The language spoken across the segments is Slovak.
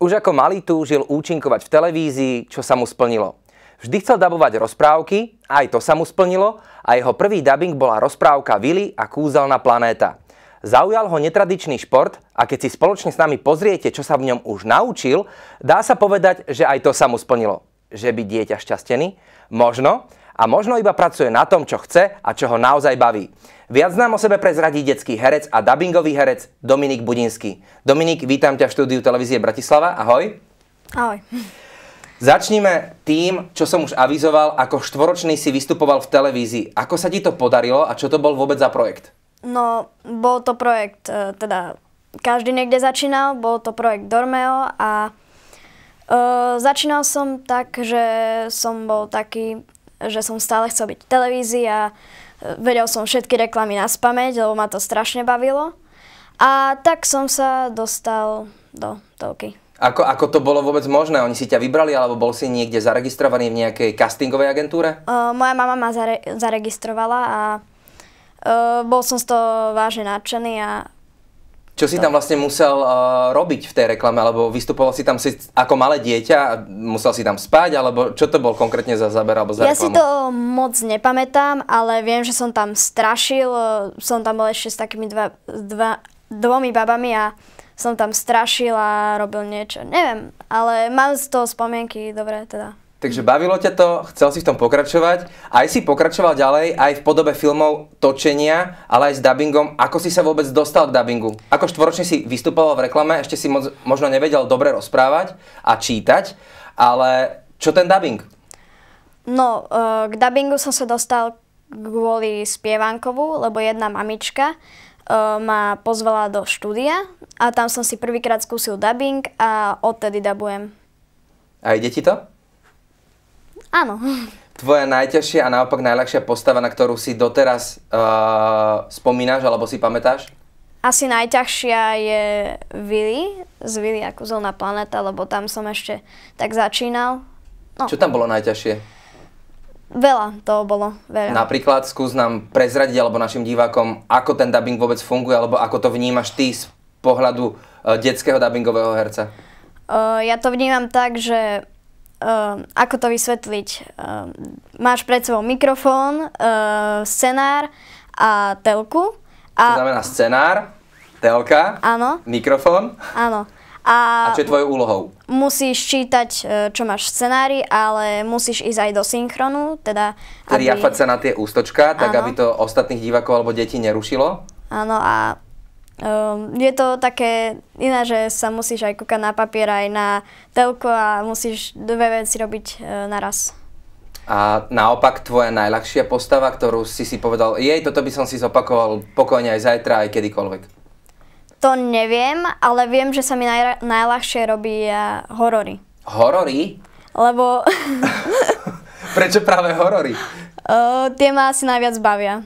Už ako malý túžil účinkovať v televízii, čo sa mu splnilo. Vždy chcel dabovať rozprávky, aj to sa mu splnilo a jeho prvý dubbing bola rozprávka Vili a kúzelná planéta. Zaujal ho netradičný šport a keď si spoločne s nami pozriete, čo sa v ňom už naučil, dá sa povedať, že aj to sa mu splnilo. Že by dieťa šťastený? Možno, a možno iba pracuje na tom, čo chce a čo ho naozaj baví. Viac nám o sebe prezradí detský herec a dubbingový herec Dominik Budinský. Dominik, vítam ťa v štúdiu televízie Bratislava. Ahoj. Ahoj. Začnime tým, čo som už avizoval, ako štvoročný si vystupoval v televízii. Ako sa ti to podarilo a čo to bol vôbec za projekt? No, bol to projekt, e, teda každý niekde začínal, bol to projekt Dormeo a e, začínal som tak, že som bol taký že som stále chcel byť v televízii a e, vedel som všetky reklamy na spameť, lebo ma to strašne bavilo. A tak som sa dostal do telky. Ako, ako to bolo vôbec možné? Oni si ťa vybrali, alebo bol si niekde zaregistrovaný v nejakej castingovej agentúre? Uh, moja mama ma zare- zaregistrovala a uh, bol som z toho vážne nadšený a čo si no. tam vlastne musel uh, robiť v tej reklame, alebo vystupoval si tam si ako malé dieťa, musel si tam spať, alebo čo to bol konkrétne za záber alebo za Ja reklamu? si to eh, moc nepamätám, ale viem, že som tam strašil, eh, som tam bol ešte s takými dva, dva, dvomi babami a som tam strašil a robil niečo, neviem, ale mám z toho spomienky, dobre teda. Takže bavilo ťa to, chcel si v tom pokračovať, aj si pokračoval ďalej, aj v podobe filmov točenia, ale aj s dubbingom. Ako si sa vôbec dostal k dubbingu? Ako štvoročne si vystupoval v reklame, ešte si možno nevedel dobre rozprávať a čítať, ale čo ten dubbing? No, e, k dubbingu som sa dostal kvôli spievankovu, lebo jedna mamička e, ma pozvala do štúdia a tam som si prvýkrát skúsil dubbing a odtedy dabujem. A deti to? Áno. Tvoja najťažšia a naopak najľahšia postava, na ktorú si doteraz uh, spomínaš alebo si pamätáš? Asi najťažšia je Vili, z Vili ako zelná planeta, lebo tam som ešte tak začínal. No. Čo tam bolo najťažšie? Veľa to bolo, veľa. Napríklad skús nám prezradiť alebo našim divákom, ako ten dubbing vôbec funguje, alebo ako to vnímaš ty z pohľadu uh, detského dubbingového herca. Uh, ja to vnímam tak, že Uh, ako to vysvetliť? Uh, máš pred sebou mikrofón, uh, scenár a telku. A... To znamená scenár, telka, áno. mikrofón. Áno. A, a čo je tvojou úlohou? Musíš čítať, e, čo máš v scenári, ale musíš ísť aj do synchronu, teda... aby... sa na tie ústočka, tak ano. aby to ostatných divákov alebo detí nerušilo? Áno, a Um, je to také iné, že sa musíš aj kúkať na papier, aj na telko a musíš dve veci robiť uh, naraz. A naopak tvoja najľahšia postava, ktorú si si povedal, jej, toto by som si zopakoval pokojne aj zajtra, aj kedykoľvek? To neviem, ale viem, že sa mi naj, najľahšie robí e, horory. Horory? Lebo... Prečo práve horory? Uh, tie ma asi najviac bavia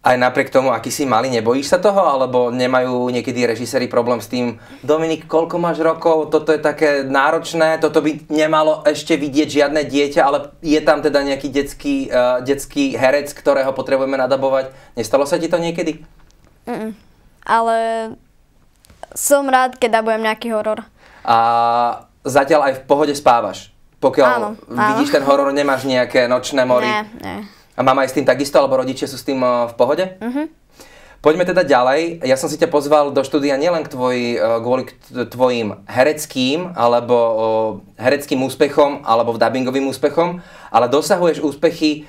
aj napriek tomu, aký si malý, nebojíš sa toho? Alebo nemajú niekedy režiséri problém s tým, Dominik, koľko máš rokov, toto je také náročné, toto by nemalo ešte vidieť žiadne dieťa, ale je tam teda nejaký detský, uh, detský herec, ktorého potrebujeme nadabovať. Nestalo sa ti to niekedy? Mm, ale som rád, keď dabujem nejaký horor. A zatiaľ aj v pohode spávaš? Pokiaľ áno, vidíš áno. ten horor, nemáš nejaké nočné mory? Nie, nie. A mama je s tým takisto, alebo rodičia sú s tým eh, v pohode? Uh-huh. Poďme teda ďalej. Ja som si ťa pozval do štúdia nielen k tvoj, eh, kvôli tvojim hereckým alebo eh, hereckým úspechom alebo dubbingovým úspechom, ale dosahuješ úspechy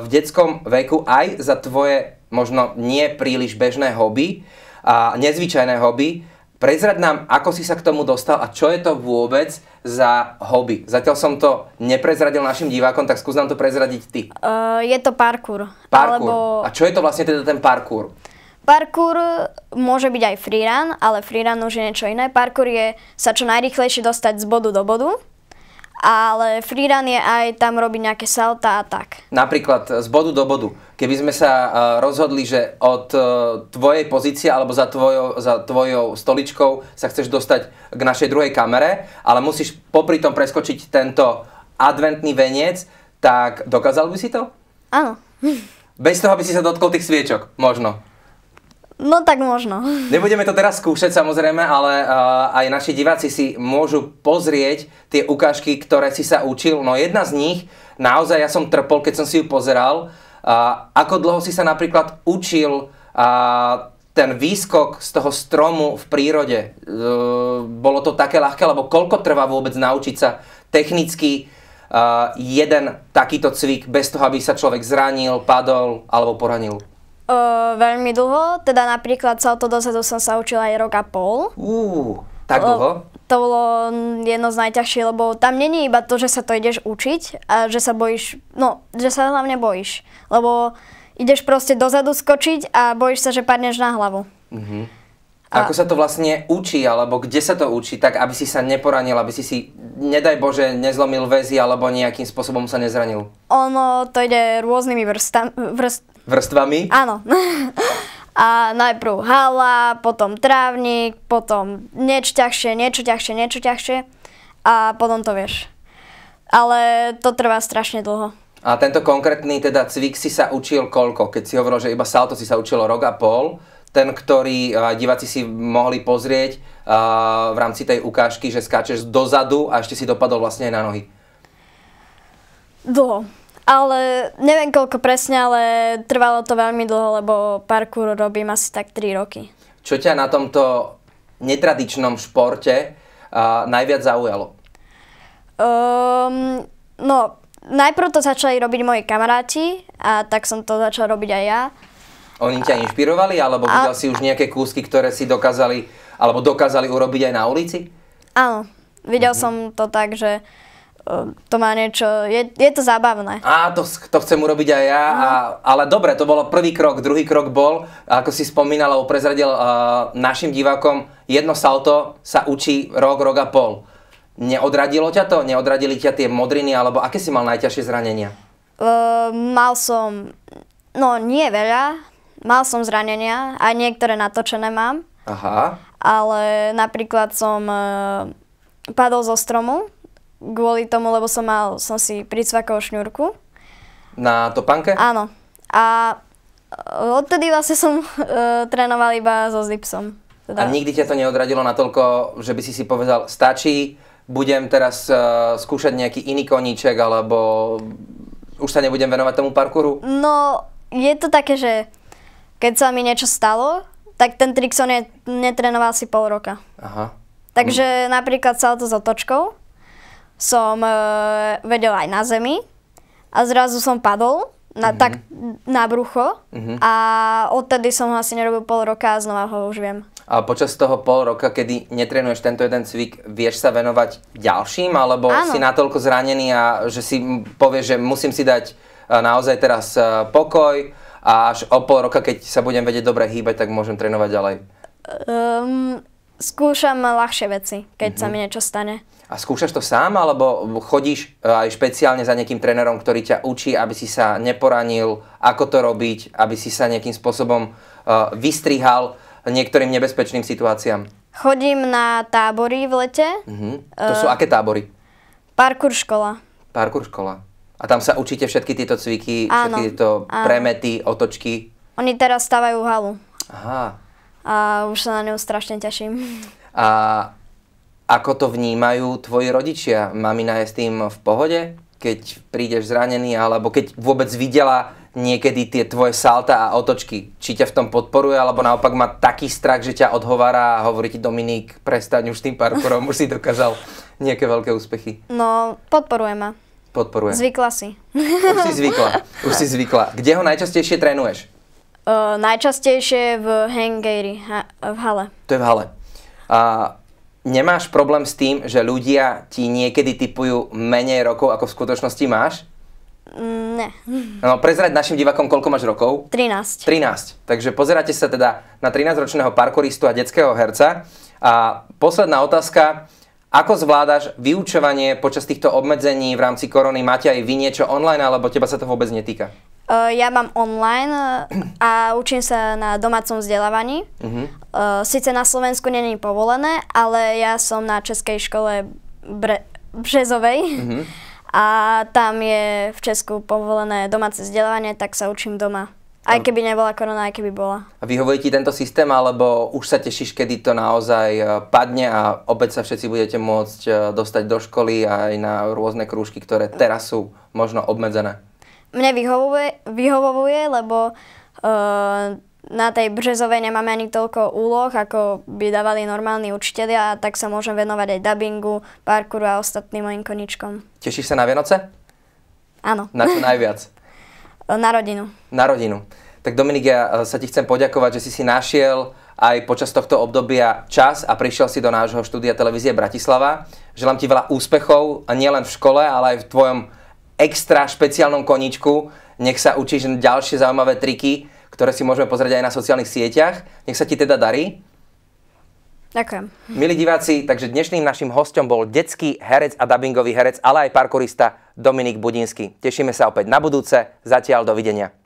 v detskom veku aj za tvoje možno nie príliš bežné hobby a nezvyčajné hobby, Prezrad nám, ako si sa k tomu dostal a čo je to vôbec za hobby. Zatiaľ som to neprezradil našim divákom, tak skús nám to prezradiť ty. Uh, je to parkour. Parkour. Alebo... A čo je to vlastne teda ten parkour? Parkour môže byť aj freerun, ale freerun už je niečo iné. Parkour je sa čo najrychlejšie dostať z bodu do bodu, ale freerun je aj tam robiť nejaké salta a tak. Napríklad z bodu do bodu keby sme sa eh, rozhodli, že od eh, tvojej pozície alebo za tvojou, za tvojou stoličkou sa chceš dostať k našej druhej kamere, ale musíš popri tom preskočiť tento adventný veniec, tak dokázal by si to? Áno. Bez toho, aby si sa dotkol tých sviečok, možno. No tak možno. Nebudeme to teraz skúšať samozrejme, ale uh, aj naši diváci si môžu pozrieť tie ukážky, ktoré si sa učil. No jedna z nich, naozaj ja som trpol, keď som si ju pozeral, uh, a ako dlho si sa napríklad učil a ten výskok z toho stromu v prírode, e, bolo to také ľahké, alebo koľko trvá vôbec naučiť sa technicky e, jeden takýto cvik bez toho, aby sa človek zranil, padol alebo poranil? Uh, veľmi dlho, teda napríklad sa o to dozadu som sa učila aj rok a pol. Uh, tak dlho? to bolo jedno z najťažších, lebo tam není iba to, že sa to ideš učiť a že sa bojíš, no, že sa hlavne bojíš, lebo ideš proste dozadu skočiť a bojíš sa, že padneš na hlavu. Mm-hmm. A... Ako sa to vlastne učí, alebo kde sa to učí, tak aby si sa neporanil, aby si si, nedaj Bože, nezlomil väzy alebo nejakým spôsobom sa nezranil? Ono to ide rôznymi vrstami. Vrst... Vrstvami? Áno. a najprv hala, potom trávnik, potom niečo ťažšie, niečo ťažšie, niečo ťažšie a potom to vieš. Ale to trvá strašne dlho. A tento konkrétny teda cvik si sa učil koľko? Keď si hovoril, že iba salto si sa učilo rok a pol, ten, ktorý uh, diváci si mohli pozrieť uh, v rámci tej ukážky, že skáčeš dozadu a ešte si dopadol vlastne aj na nohy. Dlho ale neviem koľko presne, ale trvalo to veľmi dlho, lebo parkour robím asi tak 3 roky. Čo ťa na tomto netradičnom športe uh, najviac zaujalo? Um, no, najprv to začali robiť moji kamaráti a tak som to začal robiť aj ja. Oni ťa inšpirovali, alebo videl si už nejaké kúsky, ktoré si dokázali, alebo dokázali urobiť aj na ulici? Áno, videl mhm. som to tak, že uh, Ehm, to má niečo, je, je to zábavné. Á, to, to chcem urobiť aj ja, a, ale dobre, to bolo prvý krok, druhý krok bol, ako si spomínala, prezradil uh, našim divákom, jedno salto sa učí rok, rok a pol. Neodradilo ťa to? Neodradili ťa tie modriny, alebo aké si mal najťažšie zranenia? Uh, mal som, no nie veľa, mal som zranenia, aj niektoré natočené mám. Aha. Ale napríklad som uh, padol zo stromu, kvôli tomu, lebo som mal, som si pricvakol šňurku. Na topánke? Áno. A e, odtedy vlastne som e, trénoval iba so zipsom. Teda. A nikdy ťa to neodradilo natoľko, že by si si povedal, stačí, budem teraz e, skúšať nejaký iný koníček, alebo už sa nebudem venovať tomu parkouru? No, je to také, že keď sa mi niečo stalo, tak ten trik som netrenoval si pol roka. Aha. Takže napríklad sa to s otočkou, som uh, e, vedel aj na zemi a zrazu som padol na, mm-hmm. tak, na brucho mm-hmm. a odtedy som ho asi nerobil pol roka a znova ho už viem. A počas toho pol roka, kedy netrenuješ tento jeden cvik, vieš sa venovať ďalším alebo Áno. si natoľko zranený a že si povieš, že musím si dať e, naozaj teraz e, pokoj a až o pol roka, keď sa budem vedieť dobre hýbať, tak môžem trénovať ďalej? Um, skúšam ľahšie veci, keď mm-hmm. sa mhm. mi niečo stane. A skúšaš to sám, alebo chodíš e, aj špeciálne za nejakým trénerom, ktorý ťa učí, aby si sa neporanil, ako to robiť, aby si sa nejakým spôsobom e, vystrihal niektorým nebezpečným situáciám? Chodím na tábory v lete. Uh-huh. To sú aké tábory? Parkour škola. Parkour škola. A tam sa učíte všetky tieto cviky, áno, všetky tieto áno. premety, otočky? Oni teraz stavajú halu. Aha. A už sa na ňu strašne teším. A ako to vnímajú tvoji rodičia? Mamina je s tým v pohode, keď prídeš zranený, alebo keď vôbec videla niekedy tie tvoje salta a otočky? Či ťa v tom podporuje, alebo naopak má taký strach, že ťa odhovára a hovorí ti Dominik, prestaň už tým parkourom, už si dokázal nejaké veľké úspechy. No, podporuje ma. Podporuje. Zvykla si. Už si zvykla. Už si zvykla. Kde ho najčastejšie trénuješ? Uh, najčastejšie v Hangary, ha- v hale. To je v hale. A nemáš problém s tým, že ľudia ti niekedy typujú menej rokov, ako v skutočnosti máš? Mm, ne. No, prezrať našim divakom, koľko máš rokov? 13. 13. Takže pozeráte sa teda na 13-ročného parkouristu a detského herca. A posledná otázka. Ako zvládaš vyučovanie počas týchto obmedzení v rámci korony? Máte aj vy niečo online, alebo teba sa to vôbec netýka? Eh, ja mám online eh, a učím sa na domácom vzdelávaní. Uh-huh. Mhm. Eh, Sice na Slovensku není povolené, ale ja som na Českej škole Bre- Březovej uh-huh. a tam je v Česku povolené domáce vzdelávanie, tak sa učím doma. Aj keby nebola korona, aj keby bola. A vyhovuje ti tento systém, alebo už sa tešíš, kedy to naozaj padne a opäť sa všetci budete môcť dostať do školy aj na rôzne krúžky, ktoré teraz sú možno obmedzené? mne vyhovuje, vyhovuje lebo uh, na tej Březovej nemáme ani toľko úloh, ako by dávali normálni a tak sa môžem venovať aj dubbingu, parkouru a ostatným mojim koničkom. Tešíš sa na Vianoce? Áno. Na čo najviac? na rodinu. Na rodinu. Tak Dominik, ja eh, sa ti chcem poďakovať, že si si našiel aj počas tohto obdobia čas a prišiel si do nášho štúdia televízie Bratislava. Želám ti veľa úspechov, nielen v škole, ale aj v tvojom extra špeciálnom koničku. Nech sa učíš ďalšie zaujímavé triky, ktoré si môžeme pozrieť aj na sociálnych sieťach. Nech sa ti teda darí. Ďakujem. Milí diváci, takže dnešným našim hostom bol detský herec a dubbingový herec, ale aj parkourista Dominik Budinsky. Tešíme sa opäť na budúce. Zatiaľ dovidenia.